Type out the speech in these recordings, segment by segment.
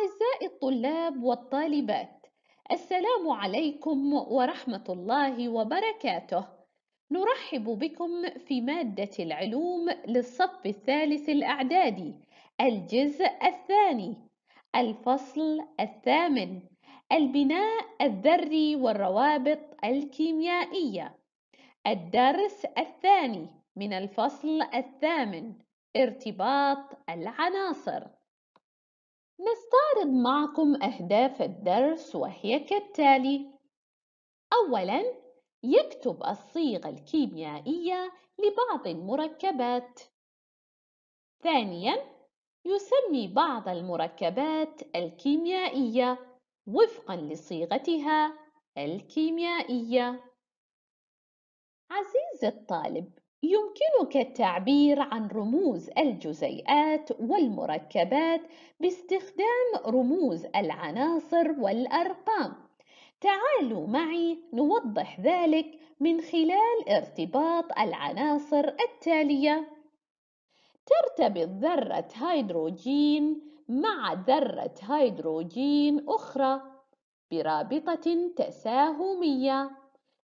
أعزائي الطلاب والطالبات السلام عليكم ورحمة الله وبركاته نرحب بكم في مادة العلوم للصف الثالث الأعدادي الجزء الثاني الفصل الثامن البناء الذري والروابط الكيميائية الدرس الثاني من الفصل الثامن ارتباط العناصر نستعرض معكم أهداف الدرس وهي كالتالي أولاً يكتب الصيغة الكيميائية لبعض المركبات ثانياً يسمي بعض المركبات الكيميائية وفقاً لصيغتها الكيميائية عزيزي الطالب يمكنك التعبير عن رموز الجزيئات والمركبات باستخدام رموز العناصر والأرقام. تعالوا معي نوضح ذلك من خلال ارتباط العناصر التالية: ترتبط ذرة هيدروجين مع ذرة هيدروجين أخرى برابطة تساهمية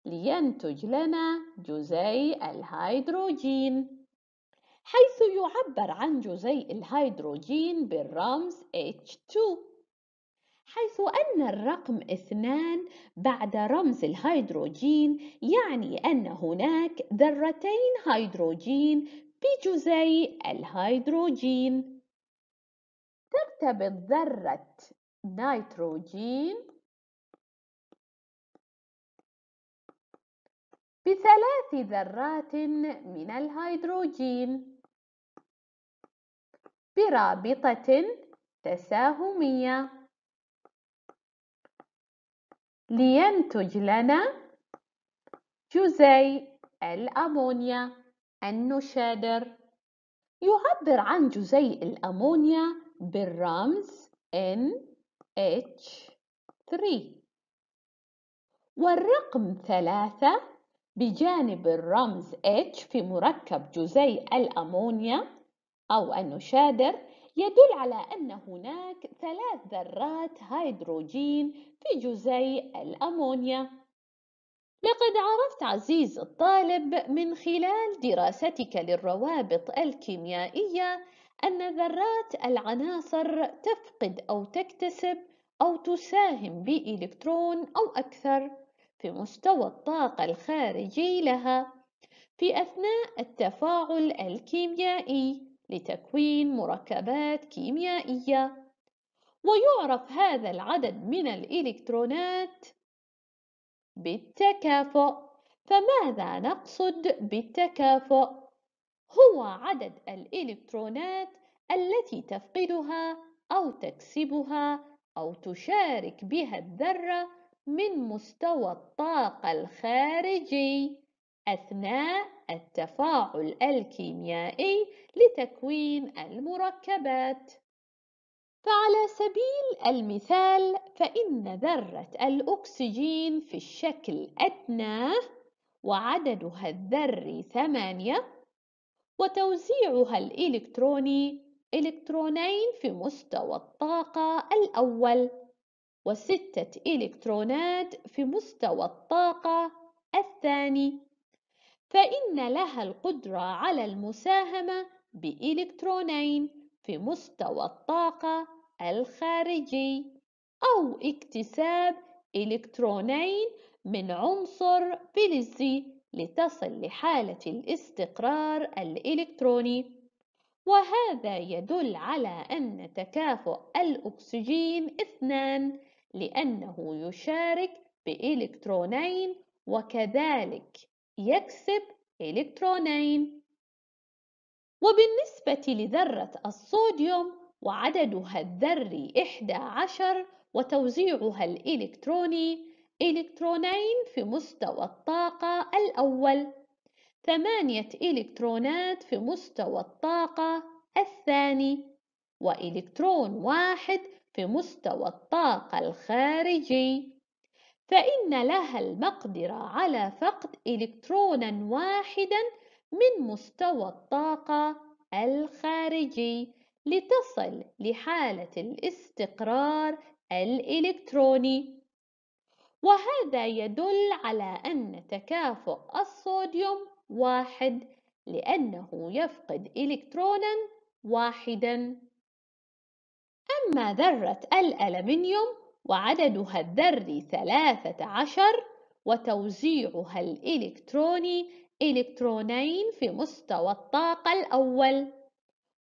لينتج لنا جزيء الهيدروجين حيث يعبر عن جزيء الهيدروجين بالرمز H2 حيث أن الرقم اثنان بعد رمز الهيدروجين يعني أن هناك ذرتين هيدروجين بجزيء الهيدروجين ترتبط ذرة نيتروجين بثلاث ذرات من الهيدروجين برابطة تساهمية لينتج لنا جزيء الأمونيا النشادر يعبر عن جزيء الأمونيا بالرمز NH3 والرقم ثلاثة بجانب الرمز H في مركب جزيء الأمونيا أو النشادر يدل على أن هناك ثلاث ذرات هيدروجين في جزيء الأمونيا لقد عرفت عزيز الطالب من خلال دراستك للروابط الكيميائية أن ذرات العناصر تفقد أو تكتسب أو تساهم بإلكترون أو أكثر في مستوى الطاقة الخارجي لها في أثناء التفاعل الكيميائي لتكوين مركبات كيميائية ويعرف هذا العدد من الإلكترونات بالتكافؤ فماذا نقصد بالتكافؤ؟ هو عدد الإلكترونات التي تفقدها أو تكسبها أو تشارك بها الذرة من مستوى الطاقة الخارجي أثناء التفاعل الكيميائي لتكوين المركبات. فعلى سبيل المثال فإن ذرة الأكسجين في الشكل أدنى وعددها الذري ثمانية وتوزيعها الإلكتروني إلكترونين في مستوى الطاقة الأول وستة إلكترونات في مستوى الطاقة الثاني فإن لها القدرة على المساهمة بإلكترونين في مستوى الطاقة الخارجي أو اكتساب إلكترونين من عنصر فلزي لتصل لحالة الاستقرار الإلكتروني وهذا يدل على أن تكافؤ الأكسجين اثنان لأنه يشارك بإلكترونين وكذلك يكسب إلكترونين وبالنسبة لذرة الصوديوم وعددها الذري 11 وتوزيعها الإلكتروني إلكترونين في مستوى الطاقة الأول ثمانية إلكترونات في مستوى الطاقة الثاني وإلكترون واحد في مستوى الطاقة الخارجي فإن لها المقدرة على فقد إلكترونا واحدا من مستوى الطاقة الخارجي لتصل لحالة الاستقرار الإلكتروني وهذا يدل على أن تكافؤ الصوديوم واحد لأنه يفقد إلكترونا واحدا أما ذرة الألمنيوم وعددها الذري 13 وتوزيعها الإلكتروني إلكترونين في مستوى الطاقة الأول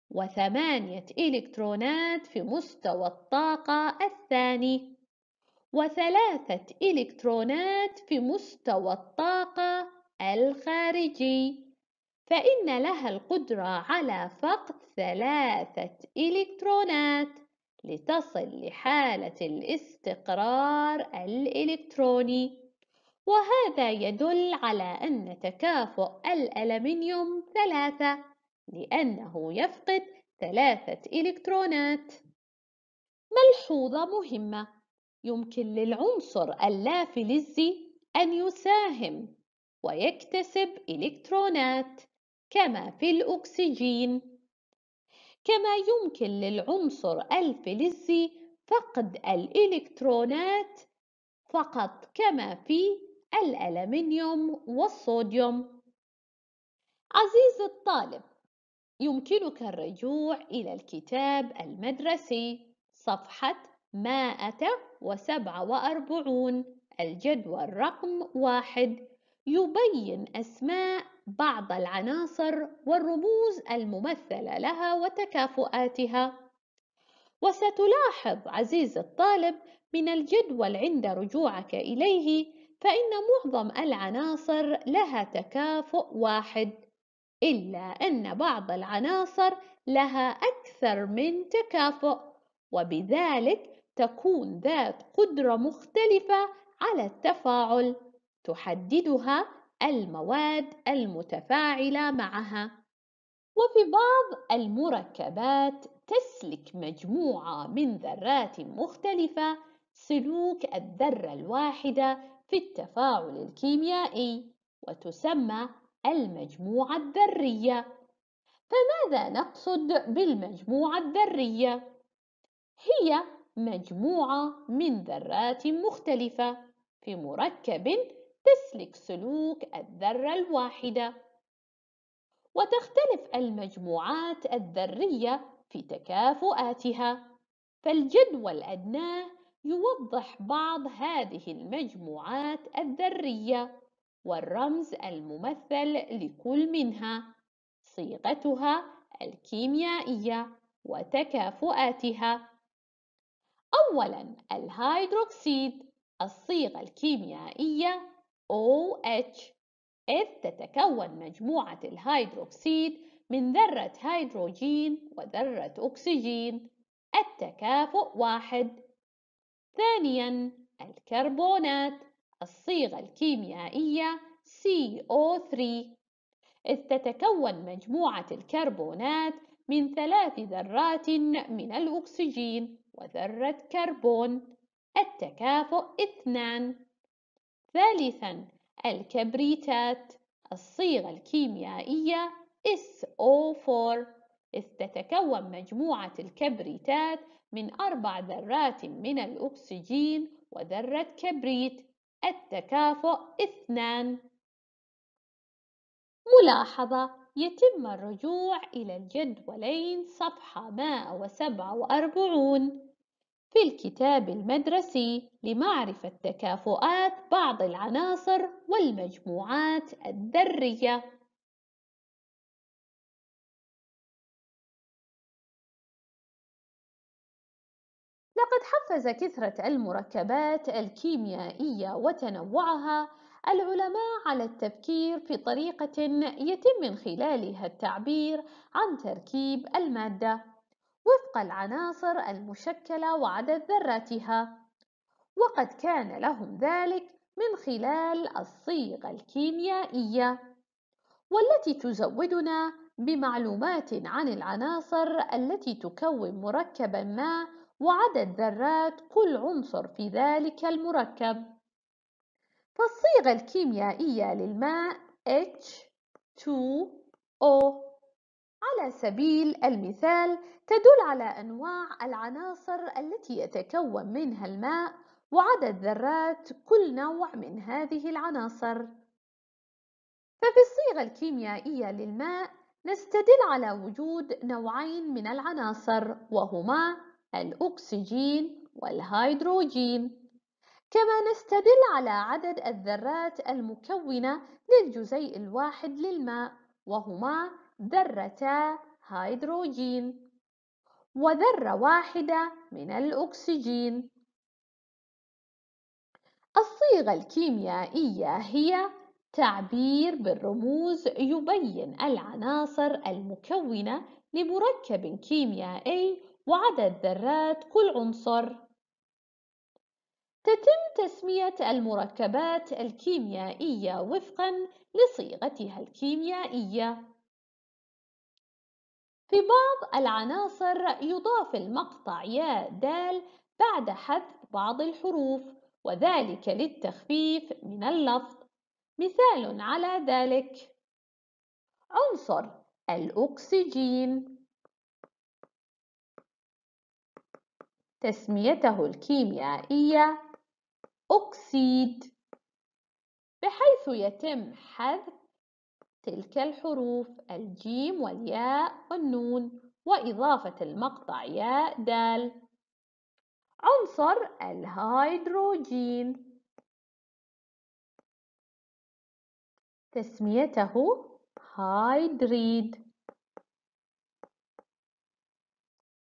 وثمانية إلكترونات في مستوى الطاقة الثاني وثلاثة إلكترونات في مستوى الطاقة الخارجي فإن لها القدرة على فقد ثلاثة إلكترونات لتصل لحالة الاستقرار الإلكتروني وهذا يدل على أن تكافؤ الألمنيوم ثلاثة لأنه يفقد ثلاثة إلكترونات ملحوظة مهمة يمكن للعنصر اللافلزي أن يساهم ويكتسب إلكترونات كما في الأكسجين كما يمكن للعنصر الفلزي فقد الإلكترونات فقط كما في الألمنيوم والصوديوم عزيزي الطالب يمكنك الرجوع إلى الكتاب المدرسي صفحة 147 الجدول رقم واحد يبين أسماء بعض العناصر والرموز الممثلة لها وتكافؤاتها وستلاحظ عزيز الطالب من الجدول عند رجوعك إليه فإن معظم العناصر لها تكافؤ واحد إلا أن بعض العناصر لها أكثر من تكافؤ وبذلك تكون ذات قدرة مختلفة على التفاعل تحددها المواد المتفاعلة معها وفي بعض المركبات تسلك مجموعة من ذرات مختلفة سلوك الذرة الواحدة في التفاعل الكيميائي وتسمى المجموعة الذرية فماذا نقصد بالمجموعة الذرية؟ هي مجموعة من ذرات مختلفة في مركب تسلك سلوك الذرة الواحدة وتختلف المجموعات الذرية في تكافؤاتها فالجدول أدناه يوضح بعض هذه المجموعات الذرية والرمز الممثل لكل منها صيغتها الكيميائية وتكافؤاتها أولاً الهيدروكسيد الصيغة الكيميائية OH إذ تتكون مجموعة الهيدروكسيد من ذرة هيدروجين وذرة أكسجين التكافؤ واحد ثانياً الكربونات الصيغة الكيميائية CO3 إذ تتكون مجموعة الكربونات من ثلاث ذرات من الأكسجين وذرة كربون التكافؤ اثنان ثالثا الكبريتات الصيغة الكيميائية SO4 إذ تتكون مجموعة الكبريتات من أربع ذرات من الأكسجين وذرة كبريت التكافؤ اثنان ملاحظة يتم الرجوع إلى الجدولين صفحة 147 في الكتاب المدرسي لمعرفة تكافؤات بعض العناصر والمجموعات الذرية لقد حفز كثرة المركبات الكيميائية وتنوعها العلماء على التفكير في طريقة يتم من خلالها التعبير عن تركيب المادة وفق العناصر المشكلة وعدد ذراتها وقد كان لهم ذلك من خلال الصيغة الكيميائية والتي تزودنا بمعلومات عن العناصر التي تكون مركبا ما وعدد ذرات كل عنصر في ذلك المركب فالصيغة الكيميائية للماء H2O على سبيل المثال تدل على أنواع العناصر التي يتكون منها الماء وعدد ذرات كل نوع من هذه العناصر ففي الصيغة الكيميائية للماء نستدل على وجود نوعين من العناصر وهما الأكسجين والهيدروجين كما نستدل على عدد الذرات المكونة للجزيء الواحد للماء وهما ذرتا هيدروجين وذرة واحدة من الأكسجين الصيغة الكيميائية هي تعبير بالرموز يبين العناصر المكونة لمركب كيميائي وعدد ذرات كل عنصر تتم تسمية المركبات الكيميائية وفقا لصيغتها الكيميائية في بعض العناصر يضاف المقطع يا دال بعد حذف بعض الحروف وذلك للتخفيف من اللفظ مثال على ذلك عنصر الأكسجين تسميته الكيميائية أكسيد بحيث يتم حذف تلك الحروف الجيم والياء والنون وإضافة المقطع ياء دال عنصر الهيدروجين تسميته هايدريد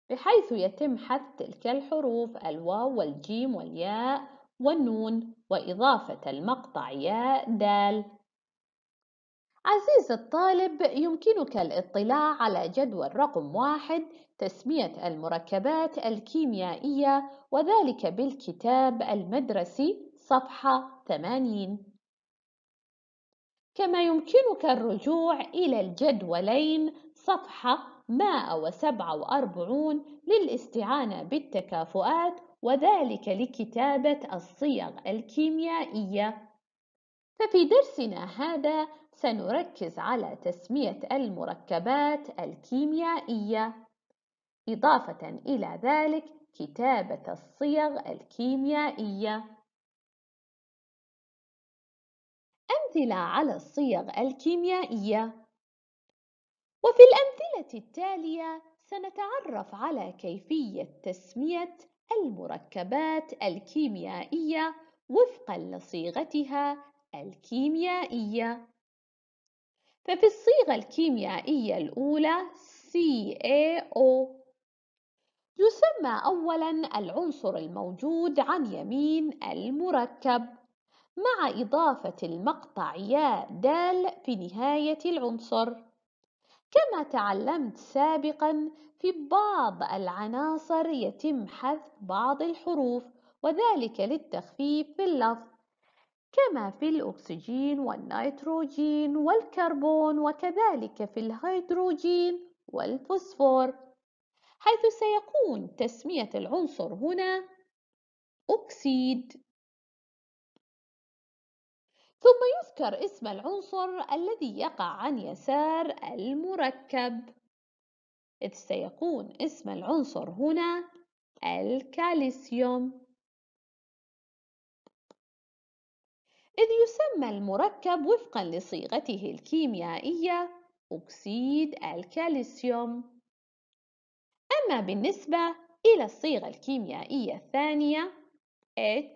بحيث يتم حذف تلك الحروف الواو والجيم والياء والنون وإضافة المقطع ياء دال عزيزي الطالب يمكنك الاطلاع على جدول رقم واحد تسمية المركبات الكيميائية وذلك بالكتاب المدرسي صفحة 80 كما يمكنك الرجوع إلى الجدولين صفحة 147 للاستعانة بالتكافؤات وذلك لكتابة الصيغ الكيميائية ففي درسنا هذا سنركز على تسمية المركبات الكيميائية إضافة إلى ذلك كتابة الصيغ الكيميائية أمثلة على الصيغ الكيميائية وفي الأمثلة التالية سنتعرف على كيفية تسمية المركبات الكيميائية وفقا لصيغتها الكيميائية ففي الصيغة الكيميائية الأولى CaO يسمى أولا العنصر الموجود عن يمين المركب مع إضافة المقطع يا دال في نهاية العنصر كما تعلمت سابقا في بعض العناصر يتم حذف بعض الحروف وذلك للتخفيف في اللفظ كما في الأكسجين والنيتروجين والكربون وكذلك في الهيدروجين والفوسفور حيث سيكون تسمية العنصر هنا أكسيد ثم يذكر اسم العنصر الذي يقع عن يسار المركب إذ سيكون اسم العنصر هنا الكالسيوم إذ يسمى المركب وفقا لصيغته الكيميائية أكسيد الكالسيوم أما بالنسبة إلى الصيغة الكيميائية الثانية H2S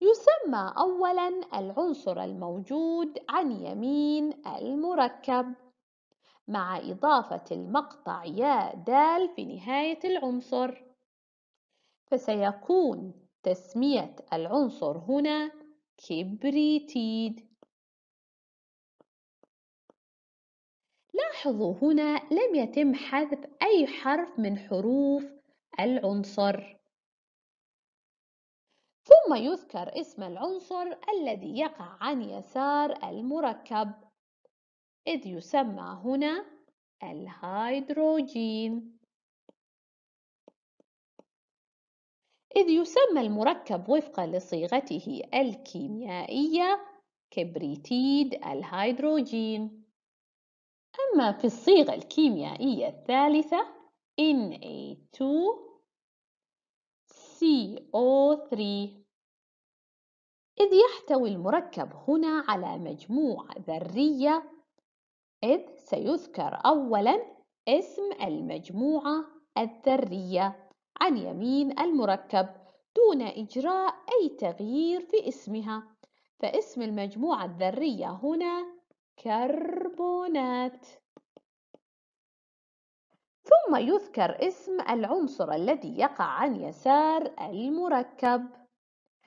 يسمى أولا العنصر الموجود عن يمين المركب مع إضافة المقطع يا دال في نهاية العنصر فسيكون تسمية العنصر هنا كبريتيد لاحظوا هنا لم يتم حذف أي حرف من حروف العنصر ثم يذكر اسم العنصر الذي يقع عن يسار المركب إذ يسمى هنا الهيدروجين إذ يسمى المركب وفقا لصيغته الكيميائية كبريتيد الهيدروجين أما في الصيغة الكيميائية الثالثة Na2CO3 إذ يحتوي المركب هنا على مجموعة ذرية إذ سيذكر أولا اسم المجموعة الذرية عن يمين المركب دون إجراء أي تغيير في اسمها فاسم المجموعة الذرية هنا كربونات ثم يذكر اسم العنصر الذي يقع عن يسار المركب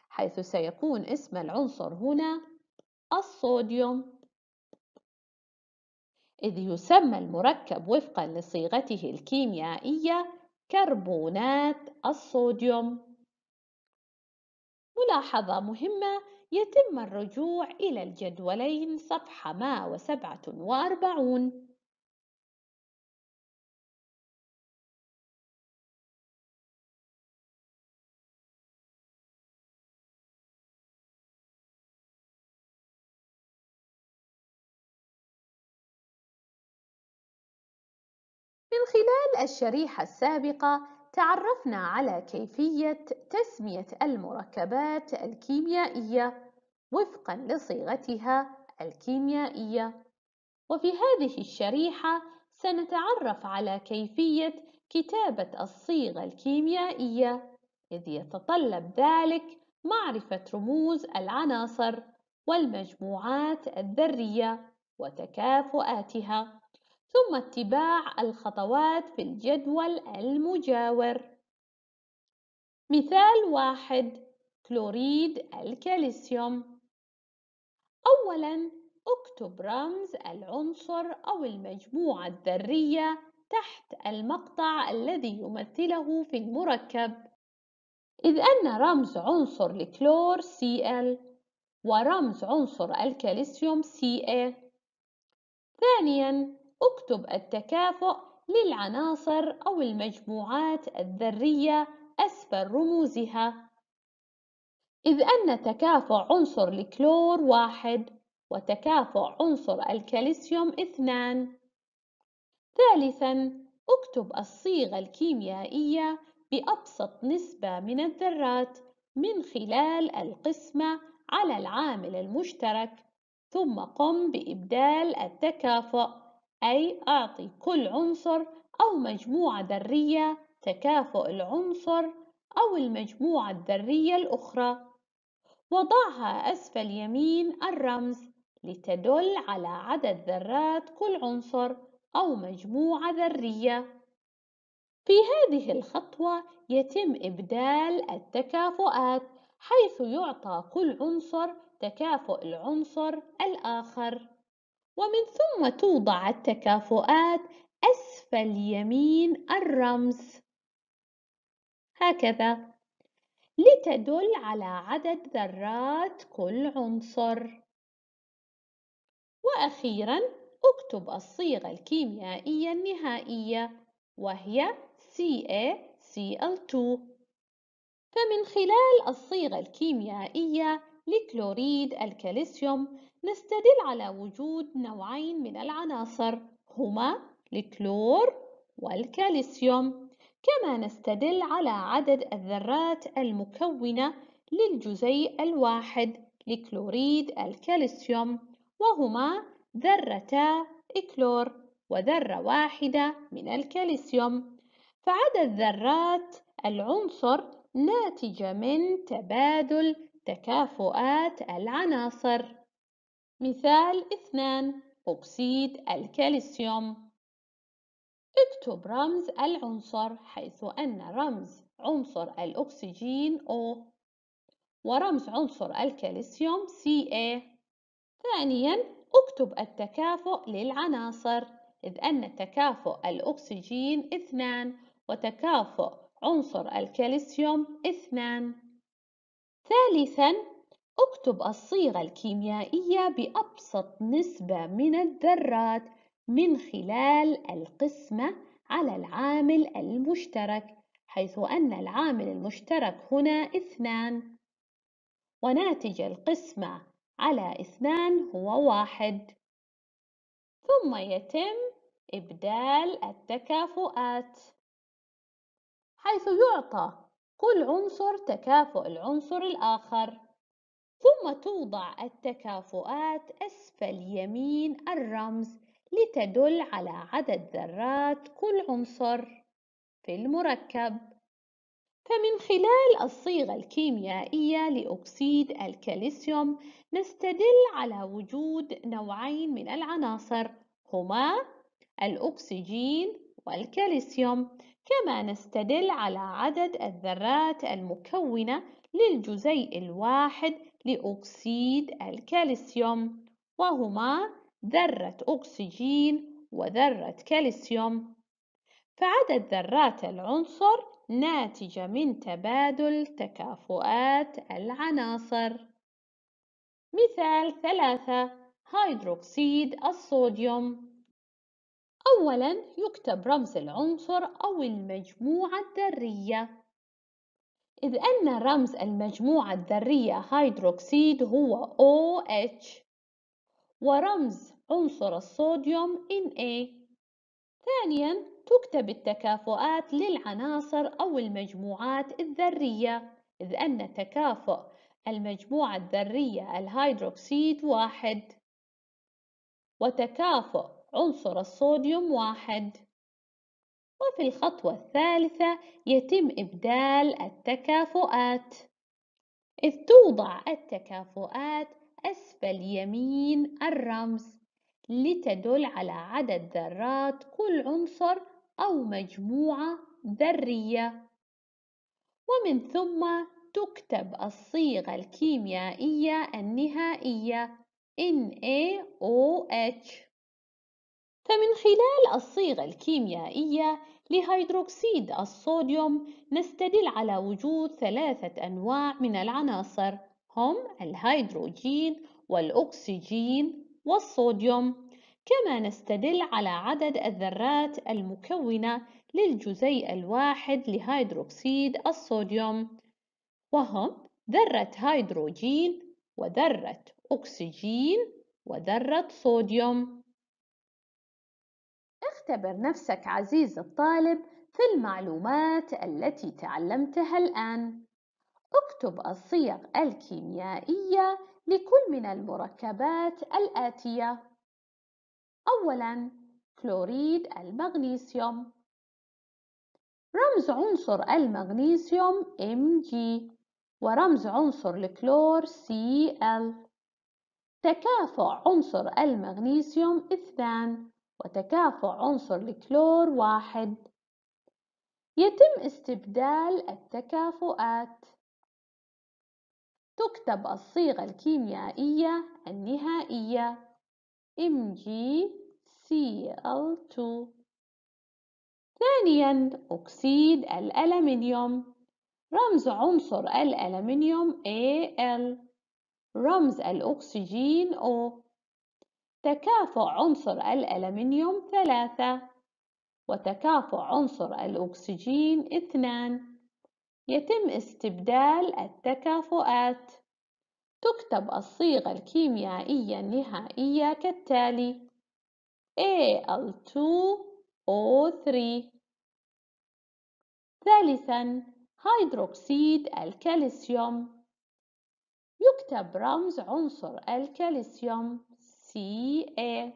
حيث سيكون اسم العنصر هنا الصوديوم إذ يسمى المركب وفقا لصيغته الكيميائية كربونات الصوديوم ملاحظة مهمة يتم الرجوع إلى الجدولين صفحة 147 خلال الشريحة السابقة تعرفنا على كيفية تسمية المركبات الكيميائية وفقا لصيغتها الكيميائية وفي هذه الشريحة سنتعرف على كيفية كتابة الصيغة الكيميائية إذ يتطلب ذلك معرفة رموز العناصر والمجموعات الذرية وتكافؤاتها ثم اتباع الخطوات في الجدول المجاور مثال واحد كلوريد الكالسيوم أولاً اكتب رمز العنصر أو المجموعة الذرية تحت المقطع الذي يمثله في المركب إذ أن رمز عنصر الكلور Cl ورمز عنصر الكالسيوم Ca ثانياً اكتب التكافؤ للعناصر أو المجموعات الذرية أسفل رموزها إذ أن تكافؤ عنصر الكلور واحد وتكافؤ عنصر الكالسيوم اثنان ثالثاً اكتب الصيغة الكيميائية بأبسط نسبة من الذرات من خلال القسمة على العامل المشترك ثم قم بإبدال التكافؤ أي أعطي كل عنصر أو مجموعة ذرية تكافؤ العنصر أو المجموعة الذرية الأخرى وضعها أسفل يمين الرمز لتدل على عدد ذرات كل عنصر أو مجموعة ذرية في هذه الخطوة يتم إبدال التكافؤات حيث يعطى كل عنصر تكافؤ العنصر الآخر ومن ثم توضع التكافؤات أسفل يمين الرمز هكذا لتدل على عدد ذرات كل عنصر وأخيرا اكتب الصيغة الكيميائية النهائية وهي CaCl2 فمن خلال الصيغة الكيميائية لكلوريد الكالسيوم نستدل على وجود نوعين من العناصر هما الكلور والكالسيوم كما نستدل على عدد الذرات المكونة للجزيء الواحد لكلوريد الكالسيوم وهما ذرتا كلور وذرة واحدة من الكالسيوم فعدد ذرات العنصر ناتجة من تبادل تكافؤات العناصر مثال اثنان أكسيد الكالسيوم اكتب رمز العنصر حيث أن رمز عنصر الأكسجين O ورمز عنصر الكالسيوم Ca ثانيا اكتب التكافؤ للعناصر إذ أن تكافؤ الأكسجين اثنان وتكافؤ عنصر الكالسيوم اثنان ثالثا اكتب الصيغة الكيميائية بأبسط نسبة من الذرات من خلال القسمة على العامل المشترك حيث أن العامل المشترك هنا اثنان وناتج القسمة على اثنان هو واحد ثم يتم إبدال التكافؤات حيث يعطى كل عنصر تكافؤ العنصر الآخر ثم توضع التكافؤات أسفل يمين الرمز لتدل على عدد ذرات كل عنصر في المركب فمن خلال الصيغة الكيميائية لأكسيد الكالسيوم نستدل على وجود نوعين من العناصر هما الأكسجين والكالسيوم كما نستدل على عدد الذرات المكونة للجزيء الواحد لأكسيد الكالسيوم وهما ذرة أكسجين وذرة كالسيوم فعدد ذرات العنصر ناتجة من تبادل تكافؤات العناصر مثال ثلاثة هيدروكسيد الصوديوم أولا يكتب رمز العنصر أو المجموعة الذرية إذ أن رمز المجموعة الذرية هيدروكسيد هو OH ورمز عنصر الصوديوم Na ثانيا تكتب التكافؤات للعناصر أو المجموعات الذرية إذ أن تكافؤ المجموعة الذرية الهيدروكسيد واحد وتكافؤ عنصر الصوديوم واحد وفي الخطوة الثالثة يتم إبدال التكافؤات إذ توضع التكافؤات أسفل يمين الرمز لتدل على عدد ذرات كل عنصر أو مجموعة ذرية ومن ثم تكتب الصيغة الكيميائية النهائية NaOH فمن خلال الصيغة الكيميائية لهيدروكسيد الصوديوم نستدل على وجود ثلاثة أنواع من العناصر هم الهيدروجين والأكسجين والصوديوم كما نستدل على عدد الذرات المكونة للجزيء الواحد لهيدروكسيد الصوديوم وهم ذرة هيدروجين وذرة أكسجين وذرة صوديوم اعتبر نفسك عزيز الطالب في المعلومات التي تعلمتها الآن اكتب الصيغ الكيميائية لكل من المركبات الآتية أولاً كلوريد المغنيسيوم رمز عنصر المغنيسيوم Mg ورمز عنصر الكلور Cl تكافؤ عنصر المغنيسيوم اثنان وتكافؤ عنصر الكلور واحد يتم استبدال التكافؤات تكتب الصيغة الكيميائية النهائية MgCl2 ثانيا أكسيد الألمنيوم رمز عنصر الألمنيوم Al رمز الأكسجين O تكافؤ عنصر الألمنيوم ثلاثة وتكافؤ عنصر الأكسجين اثنان يتم استبدال التكافؤات تكتب الصيغة الكيميائية النهائية كالتالي Al2O3 ثالثا هيدروكسيد الكالسيوم يكتب رمز عنصر الكالسيوم اي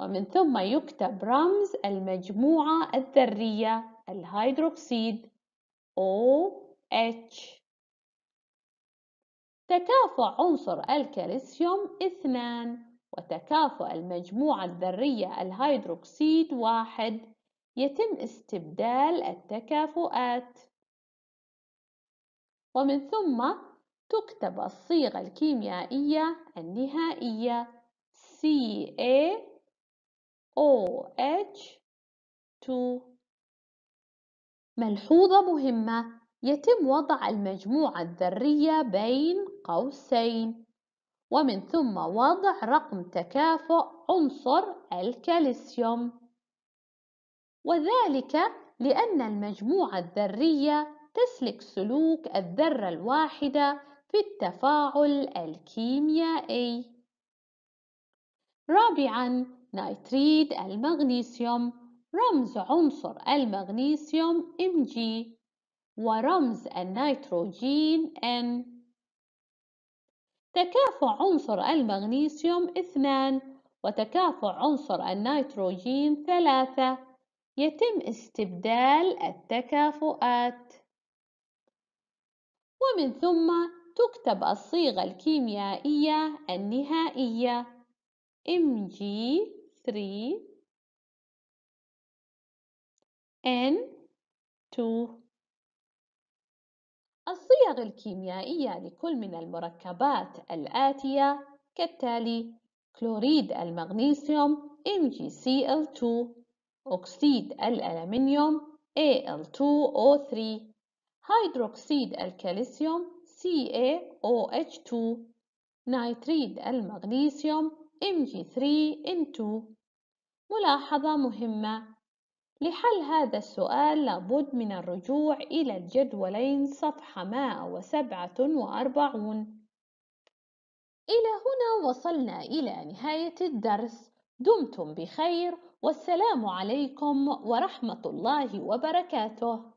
ومن ثم يكتب رمز المجموعة الذرية الهيدروكسيد OH تكافؤ عنصر الكالسيوم اثنان وتكافؤ المجموعة الذرية الهيدروكسيد واحد يتم استبدال التكافؤات ومن ثم تكتب الصيغة الكيميائية النهائية C A O H 2 ملحوظة مهمة يتم وضع المجموعة الذرية بين قوسين ومن ثم وضع رقم تكافؤ عنصر الكالسيوم وذلك لأن المجموعة الذرية تسلك سلوك الذرة الواحدة في التفاعل الكيميائي رابعاً نيتريد المغنيسيوم رمز عنصر المغنيسيوم Mg ورمز النيتروجين N تكافؤ عنصر المغنيسيوم اثنان وتكافؤ عنصر النيتروجين ثلاثة يتم استبدال التكافؤات ومن ثم تكتب الصيغة الكيميائية النهائية MG3 N2 الصيغ الكيميائية لكل من المركبات الآتية كالتالي كلوريد المغنيسيوم MgCl2 أكسيد الألمنيوم Al2O3 هيدروكسيد الكالسيوم CaOH2 نيتريد المغنيسيوم mg3 into ملاحظة مهمة لحل هذا السؤال لابد من الرجوع إلى الجدولين صفحة 147 إلى هنا وصلنا إلى نهاية الدرس دمتم بخير والسلام عليكم ورحمة الله وبركاته